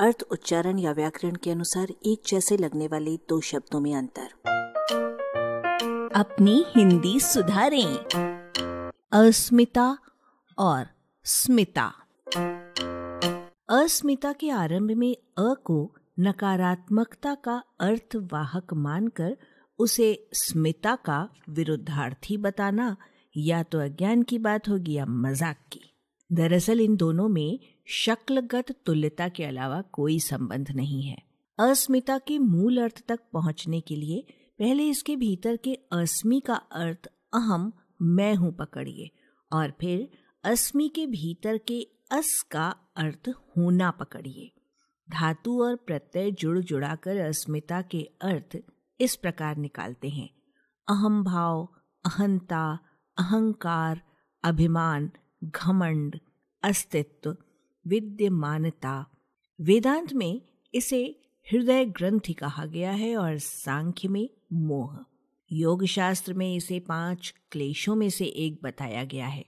अर्थ उच्चारण या व्याकरण के अनुसार एक जैसे लगने वाले दो शब्दों में अंतर अपनी हिंदी सुधारें अस्मिता और स्मिता अस्मिता के आरंभ में अ को नकारात्मकता का अर्थवाहक मानकर उसे स्मिता का विरुद्धार्थी बताना या तो अज्ञान की बात होगी या मजाक की दरअसल इन दोनों में शक्लगत तुल्यता के अलावा कोई संबंध नहीं है अस्मिता के मूल अर्थ तक पहुंचने के लिए पहले इसके भीतर के अस्मि का अर्थ अहम मैं हूं पकड़िए और फिर अस्मि के भीतर के अस का अर्थ होना पकड़िए धातु और प्रत्यय जुड़ जुड़ाकर अस्मिता के अर्थ इस प्रकार निकालते हैं अहम भाव अहंता अहंकार अभिमान घमंड अस्तित्व विद्यमानता वेदांत में इसे हृदय ग्रंथि कहा गया है और सांख्य में मोह योग शास्त्र में इसे पांच क्लेशों में से एक बताया गया है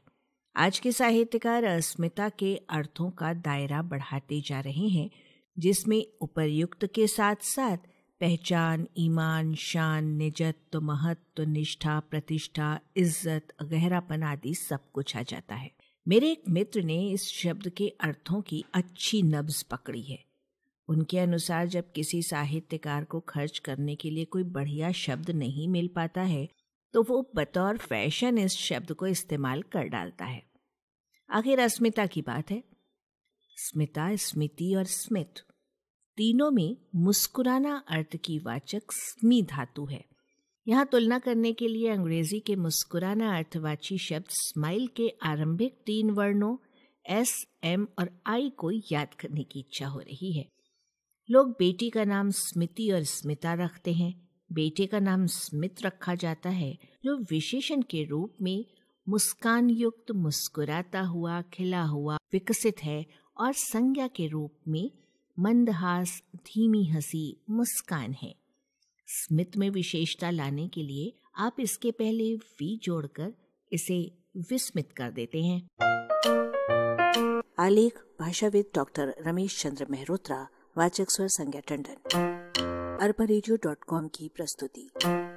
आज के साहित्यकार अस्मिता के अर्थों का दायरा बढ़ाते जा रहे हैं जिसमें उपर्युक्त के साथ साथ पहचान ईमान शान निजत्व महत्व निष्ठा प्रतिष्ठा इज्जत गहरापन आदि सब कुछ आ जाता है मेरे एक मित्र ने इस शब्द के अर्थों की अच्छी नब्ज पकड़ी है उनके अनुसार जब किसी साहित्यकार को खर्च करने के लिए कोई बढ़िया शब्द नहीं मिल पाता है तो वो बतौर फैशन इस शब्द को इस्तेमाल कर डालता है आखिर अस्मिता की बात है स्मिता स्मिति और स्मित तीनों में मुस्कुराना अर्थ की वाचक स्मी धातु है यहाँ तुलना करने के लिए अंग्रेजी के मुस्कुराना अर्थवाची शब्द स्माइल के आरंभिक तीन वर्णों एस एम और आई को याद करने की इच्छा हो रही है लोग बेटी का नाम स्मिति और स्मिता रखते हैं बेटे का नाम स्मित रखा जाता है जो विशेषण के रूप में मुस्कान युक्त मुस्कुराता हुआ खिला हुआ विकसित है और संज्ञा के रूप में मंदहास धीमी हंसी मुस्कान है स्मित में विशेषता लाने के लिए आप इसके पहले वी जोड़कर इसे विस्मित कर देते हैं आलेख भाषाविद डॉक्टर रमेश चंद्र मेहरोत्रा वाचक स्वर संज्ञा टंडन अरबा की प्रस्तुति